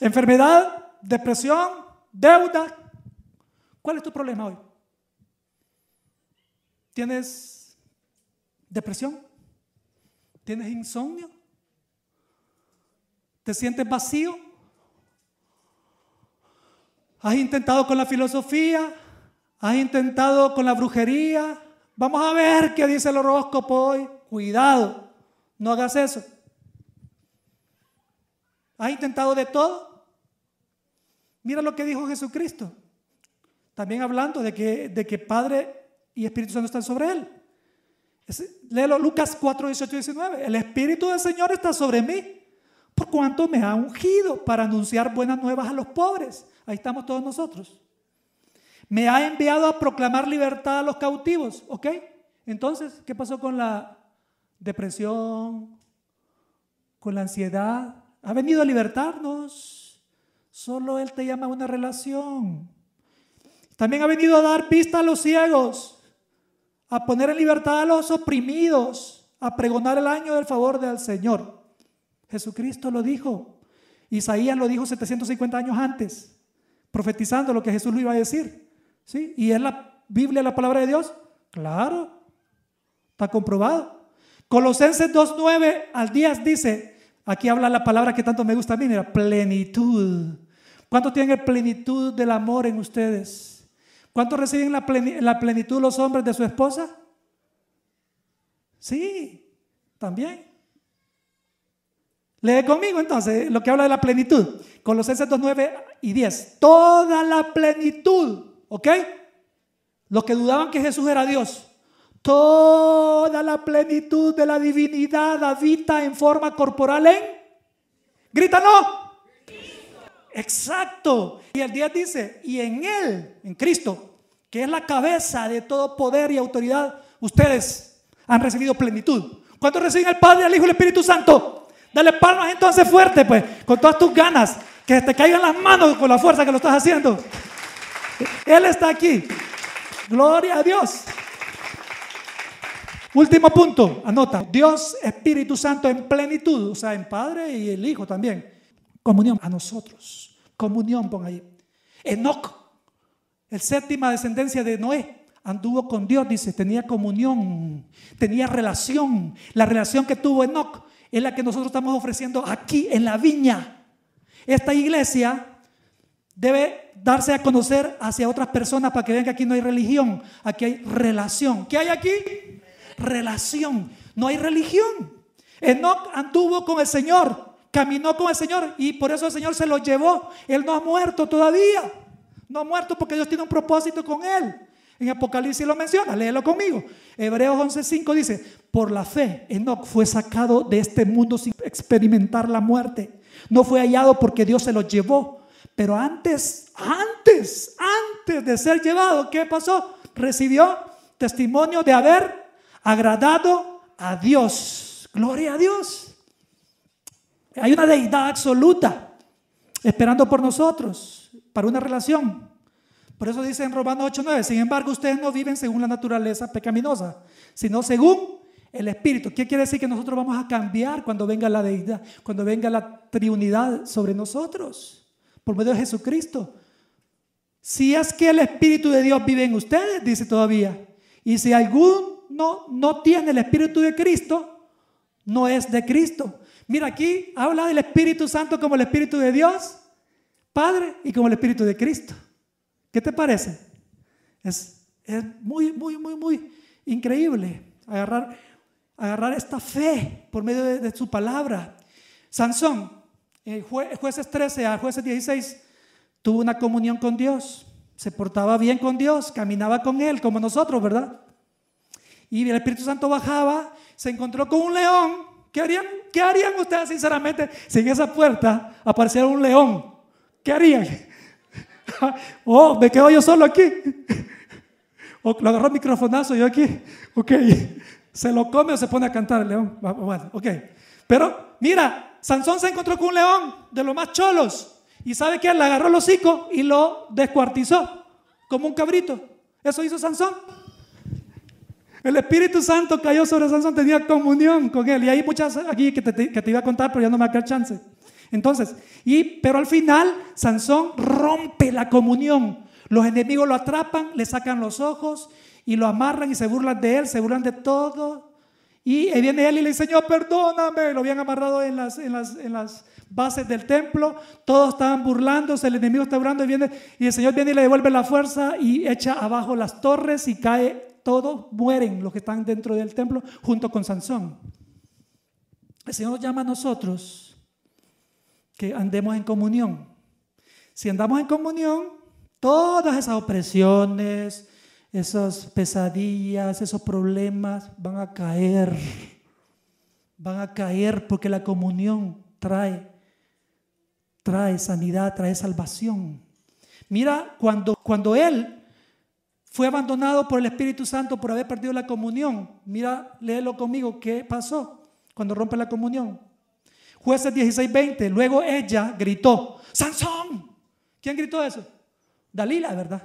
Enfermedad, depresión, deuda. ¿Cuál es tu problema hoy? ¿Tienes depresión? ¿Tienes insomnio? ¿Te sientes vacío? ¿Has intentado con la filosofía? ¿Has intentado con la brujería? Vamos a ver qué dice el horóscopo hoy. Cuidado, no hagas eso. ¿Has intentado de todo? Mira lo que dijo Jesucristo. También hablando de que, de que Padre y Espíritu Santo están sobre él. léelo Lucas 4, 18 y 19. El Espíritu del Señor está sobre mí, por cuanto me ha ungido para anunciar buenas nuevas a los pobres. Ahí estamos todos nosotros. Me ha enviado a proclamar libertad a los cautivos. ¿Ok? Entonces, ¿qué pasó con la depresión? ¿Con la ansiedad? ¿Ha venido a libertarnos? Solo Él te llama a una relación. También ha venido a dar pista a los ciegos, a poner en libertad a los oprimidos, a pregonar el año del favor del Señor. Jesucristo lo dijo. Isaías lo dijo 750 años antes, profetizando lo que Jesús lo iba a decir. ¿Sí? ¿Y es la Biblia la palabra de Dios? Claro, está comprobado. Colosenses 2.9 al 10 dice, Aquí habla la palabra que tanto me gusta a mí, mira, plenitud. ¿Cuánto tienen plenitud del amor en ustedes? ¿Cuánto reciben la, plenitud, la plenitud los hombres de su esposa? Sí, también. Lee conmigo entonces lo que habla de la plenitud. Colosenses 2, 9 y 10. Toda la plenitud, ¿ok? Los que dudaban que Jesús era Dios, Toda la plenitud de la divinidad habita en forma corporal en. Grita no. Exacto. Y el 10 dice, y en Él, en Cristo, que es la cabeza de todo poder y autoridad, ustedes han recibido plenitud. ¿Cuántos reciben el Padre, el Hijo y el Espíritu Santo? Dale palmas entonces fuerte, pues, con todas tus ganas. Que te caigan las manos con la fuerza que lo estás haciendo. Él está aquí. Gloria a Dios. Último punto, anota. Dios, Espíritu Santo en plenitud, o sea, en Padre y el Hijo también. Comunión a nosotros. Comunión, pon ahí. Enoc, el séptima descendencia de Noé, anduvo con Dios, dice, tenía comunión, tenía relación. La relación que tuvo Enoc es la que nosotros estamos ofreciendo aquí en la viña. Esta iglesia debe darse a conocer hacia otras personas para que vean que aquí no hay religión, aquí hay relación. ¿Qué hay aquí? relación, no hay religión. Enoc anduvo con el Señor, caminó con el Señor y por eso el Señor se lo llevó. Él no ha muerto todavía. No ha muerto porque Dios tiene un propósito con él. En Apocalipsis lo menciona, léelo conmigo. Hebreos 11:5 dice, por la fe, Enoc fue sacado de este mundo sin experimentar la muerte. No fue hallado porque Dios se lo llevó. Pero antes, antes, antes de ser llevado, ¿qué pasó? Recibió testimonio de haber agradado a Dios. Gloria a Dios. Hay una deidad absoluta esperando por nosotros para una relación. Por eso dice en Romanos 8:9, sin embargo, ustedes no viven según la naturaleza pecaminosa, sino según el Espíritu. ¿Qué quiere decir que nosotros vamos a cambiar cuando venga la deidad, cuando venga la triunidad sobre nosotros? Por medio de Jesucristo. Si es que el Espíritu de Dios vive en ustedes, dice todavía, y si algún no, no tiene el Espíritu de Cristo, no es de Cristo. Mira, aquí habla del Espíritu Santo como el Espíritu de Dios, Padre, y como el Espíritu de Cristo. ¿Qué te parece? Es, muy, muy, muy, muy increíble agarrar, agarrar esta fe por medio de, su palabra. Sansón, en jueces 13 a jueces 16, tuvo una comunión con Dios, se portaba bien con Dios, caminaba con Él, como nosotros, ¿verdad? y el Espíritu Santo bajaba, se encontró con un león. ¿Qué harían, qué harían ustedes, sinceramente, si en esa puerta apareciera un león? ¿Qué harían? oh, me quedo yo solo aquí. o oh, lo agarró el microfonazo yo aquí. Ok, se lo come o se pone a cantar el león. Bueno, ok. Pero mira, Sansón se encontró con un león de los más cholos. Y sabe que le agarró el hocico y lo descuartizó como un cabrito. Eso hizo Sansón. El Espíritu Santo cayó sobre Sansón, tenía comunión con él. Y hay muchas aquí que te, iba a contar, pero ya no me va a quedar chance. Entonces, y, pero al final, Sansón rompe la comunión. Los enemigos lo atrapan, le sacan los ojos y lo amarran y se burlan de él, se burlan de todo. Y viene él y le dice, Señor, perdóname. Lo habían amarrado en las, en las, en las bases del templo. Todos estaban burlándose, el enemigo está burlando y viene. Y el Señor viene y le devuelve la fuerza y echa abajo las torres y cae todos mueren los que están dentro del templo junto con Sansón. El Señor nos llama a nosotros que andemos en comunión. Si andamos en comunión, todas esas opresiones, esas pesadillas, esos problemas van a caer. Van a caer porque la comunión trae trae sanidad, trae salvación. Mira, cuando, cuando él fue abandonado por el Espíritu Santo por haber perdido la comunión. Mira, léelo conmigo, ¿qué pasó cuando rompe la comunión? Jueces 16-20, Luego ella gritó, Sansón. ¿Quién gritó eso? Dalila, ¿verdad?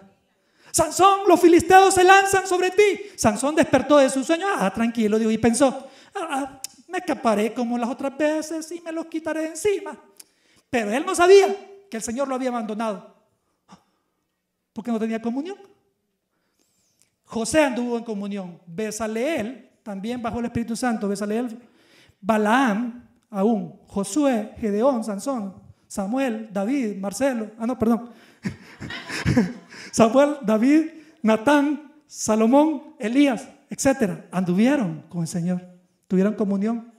Sansón, los filisteos se lanzan sobre ti. Sansón despertó de su sueño. Ah, tranquilo, dios y pensó, ah, ah, me escaparé como las otras veces y me los quitaré de encima. Pero él no sabía que el Señor lo había abandonado. Porque no tenía comunión. José anduvo en comunión. Bezaleel, también bajo el Espíritu Santo, Bezaleel, Balaam, aún, Josué, Gedeón, Sansón, Samuel, David, Marcelo, ah, no, perdón. Samuel, David, Natán, Salomón, Elías, etcétera, anduvieron con el Señor, tuvieron comunión.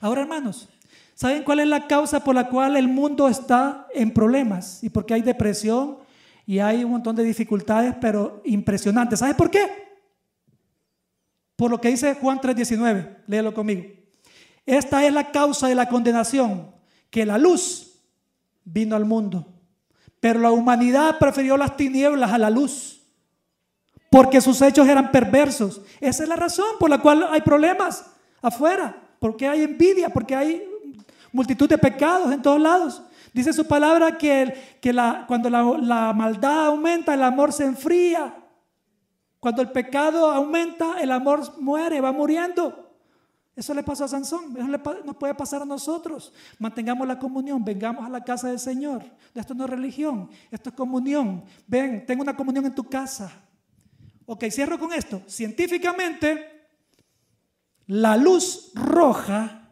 Ahora, hermanos, ¿saben cuál es la causa por la cual el mundo está en problemas? Y porque hay depresión, y hay un montón de dificultades, pero impresionantes. ¿Sabes por qué? Por lo que dice Juan 3:19, léelo conmigo. Esta es la causa de la condenación, que la luz vino al mundo, pero la humanidad prefirió las tinieblas a la luz, porque sus hechos eran perversos. Esa es la razón por la cual hay problemas afuera, porque hay envidia, porque hay multitud de pecados en todos lados. Dice su palabra que, el, que la, cuando la, maldad aumenta, el amor se enfría. Cuando el pecado aumenta, el amor muere, va muriendo. Eso le pasó a Sansón, eso nos puede pasar a nosotros. Mantengamos la comunión, vengamos a la casa del Señor. Esto no es religión, esto es comunión. Ven, tengo una comunión en tu casa. Ok, cierro con esto. Científicamente, la luz roja,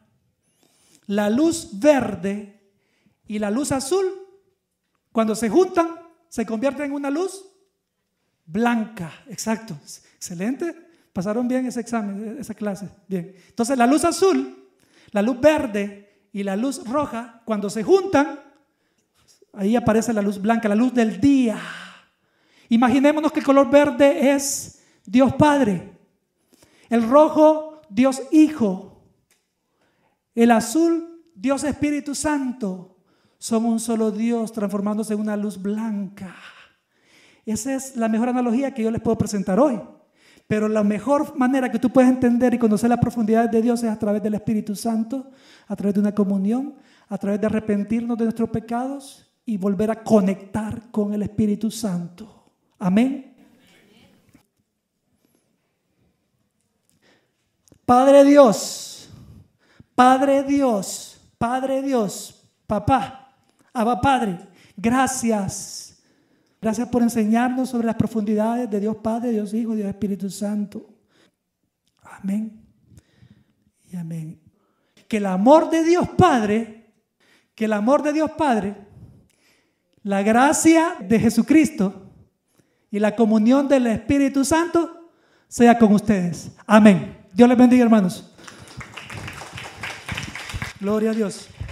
la luz verde y la luz azul, cuando se juntan, se convierte en una luz blanca. Exacto. Excelente. Pasaron bien ese examen, esa clase. Bien. Entonces la luz azul, la luz verde y la luz roja, cuando se juntan, ahí aparece la luz blanca, la luz del día. Imaginémonos que el color verde es Dios Padre. El rojo, Dios Hijo. El azul, Dios Espíritu Santo. Somos un solo Dios transformándose en una luz blanca. Esa es la mejor analogía que yo les puedo presentar hoy. Pero la mejor manera que tú puedes entender y conocer las profundidades de Dios es a través del Espíritu Santo, a través de una comunión, a través de arrepentirnos de nuestros pecados y volver a conectar con el Espíritu Santo. Amén. Padre Dios, Padre Dios, Padre Dios, papá, Abba Padre, gracias. Gracias por enseñarnos sobre las profundidades de Dios Padre, Dios Hijo, Dios Espíritu Santo. Amén. Y amén. Que el amor de Dios Padre, que el amor de Dios Padre, la gracia de Jesucristo y la comunión del Espíritu Santo sea con ustedes. Amén. Dios les bendiga, hermanos. Gloria a Dios.